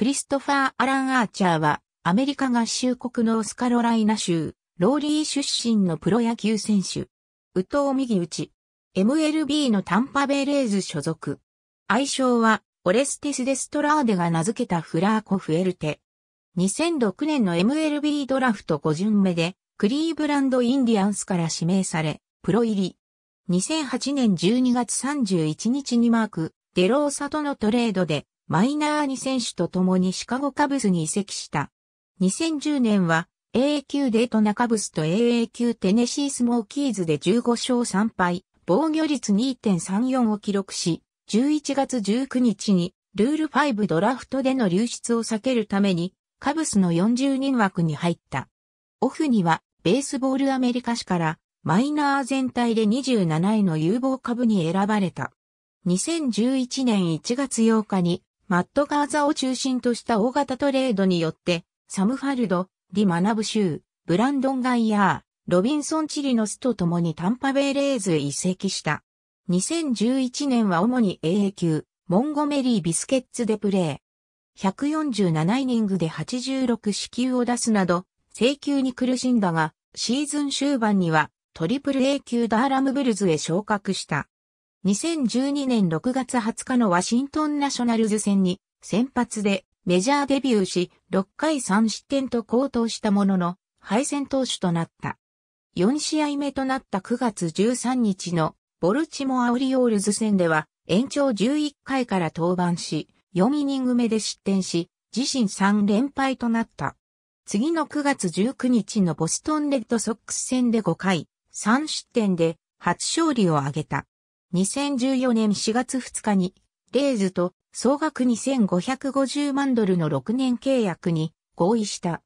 クリストファー・アラン・アーチャーは、アメリカ合衆国のオスカロライナ州、ローリー出身のプロ野球選手。宇藤右打ち。MLB のタンパベレーズ所属。愛称は、オレスティス・デストラーデが名付けたフラーコ・フエルテ。2006年の MLB ドラフト5巡目で、クリーブランド・インディアンスから指名され、プロ入り。2008年12月31日にマーク、デローサとのトレードで、マイナーに選手と共にシカゴカブスに移籍した。2010年は AA 級デートナカブスと AA 級テネシースモーキーズで15勝3敗、防御率2.34を記録し、11月19日にルール5ドラフトでの流出を避けるために、カブスの40人枠に入った。オフには、ベースボールアメリカ市から、マイナー全体で27位の有望株に選ばれた。2011年1月8日に、マットガーザを中心とした大型トレードによって、サムファルド、リ・マナブシュー、ブランドン・ガイヤー、ロビンソン・チリノスと共にタンパベイレーズへ移籍した。2011年は主に AA 級、モンゴメリー・ビスケッツでプレー。147イニングで86死球を出すなど、制球に苦しんだが、シーズン終盤にはトリプル A 級ダーラムブルズへ昇格した。2012年6月20日のワシントンナショナルズ戦に先発でメジャーデビューし、6回3失点と高騰したものの、敗戦投手となった。4試合目となった9月13日のボルチモアオリオールズ戦では延長11回から登板し、4イニング目で失点し、自身3連敗となった。次の9月19日のボストンレッドソックス戦で5回、3失点で初勝利を挙げた。2014年4月2日に、レイズと総額2550万ドルの6年契約に合意した。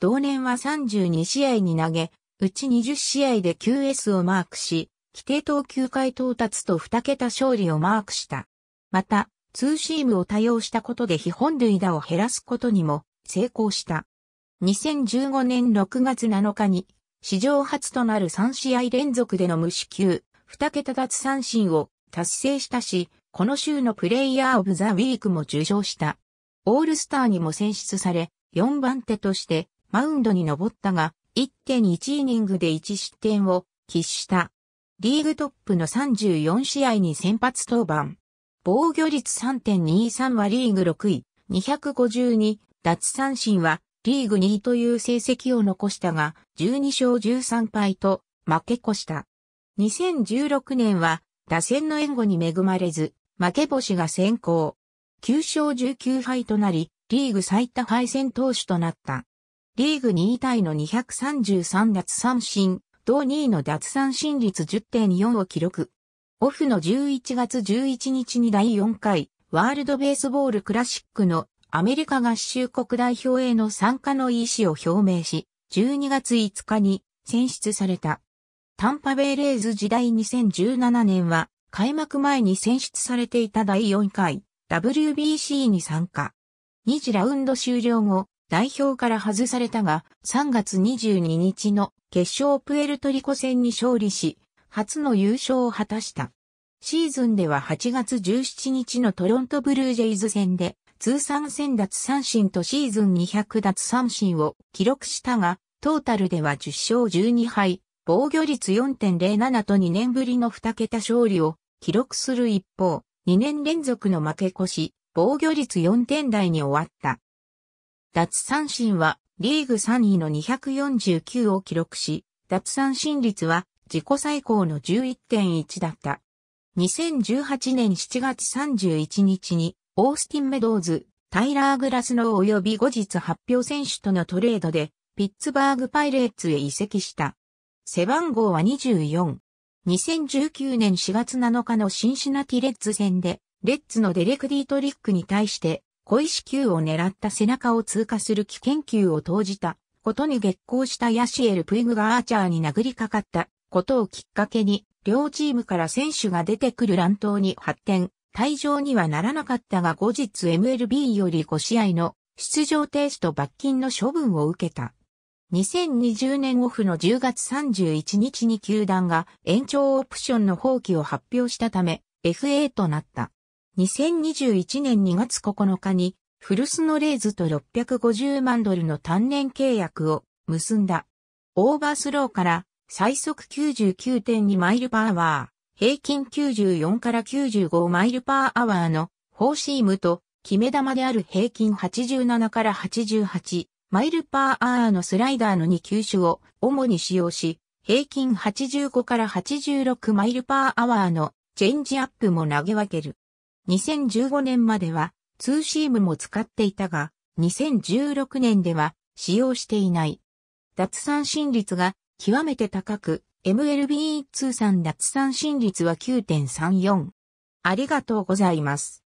同年は32試合に投げ、うち20試合で QS をマークし、規定投球回到達と2桁勝利をマークした。また、ツーシームを多用したことで非本塁打を減らすことにも成功した。2015年6月7日に、史上初となる3試合連続での無支給。2桁奪三振を達成したし、この週のプレイヤーオブザウィークも受賞した。オールスターにも選出され、4番手としてマウンドに登ったが、1.1イニングで1失点を喫した。リーグトップの34試合に先発登板。防御率3.23はリーグ6位、252奪三振はリーグ2位という成績を残したが、12勝13敗と負け越した。2016年は打線の援護に恵まれず、負け星が先行。9勝19敗となり、リーグ最多敗戦投手となった。リーグ2位タイの233奪三振、同2位の奪三振率10.4を記録。オフの11月11日に第4回、ワールドベースボールクラシックのアメリカ合衆国代表への参加の意思を表明し、12月5日に選出された。タンパベイレーズ時代2017年は、開幕前に選出されていた第4回 WBC に参加。2次ラウンド終了後、代表から外されたが、3月22日の決勝プエルトリコ戦に勝利し、初の優勝を果たした。シーズンでは8月17日のトロントブルージェイズ戦で、通算1000奪三振とシーズン200奪三振を記録したが、トータルでは10勝12敗、防御率4.07と2年ぶりの2桁勝利を記録する一方、2年連続の負け越し、防御率4点台に終わった。脱三振はリーグ3位の249を記録し、脱三振率は自己最高の11.1だった。2018年7月31日に、オースティン・メドーズ、タイラー・グラスノー及び後日発表選手とのトレードで、ピッツバーグ・パイレーツへ移籍した。背番号は24。2019年4月7日のシンシナティレッズ戦で、レッズのデレク・ディートリックに対して、小石球を狙った背中を通過する危険球を投じたことに激光したヤシエル・プイグがアーチャーに殴りかかったことをきっかけに、両チームから選手が出てくる乱闘に発展、退場にはならなかったが後日 MLB より5試合の出場停止と罰金の処分を受けた。2020年オフの10月31日に球団が延長オプションの放棄を発表したため FA となった。2021年2月9日にフルスノレイズと650万ドルの単年契約を結んだ。オーバースローから最速99.2マイルパーアワー、平均94から95マイルパーアワーのフォーシームと決め球である平均87から88マイルパーアーのスライダーの2球種を主に使用し、平均85から86マイルパーアワーのチェンジアップも投げ分ける。2015年まではツーシームも使っていたが、2016年では使用していない。脱三振率が極めて高く、MLB 通算脱三振率は9.34。ありがとうございます。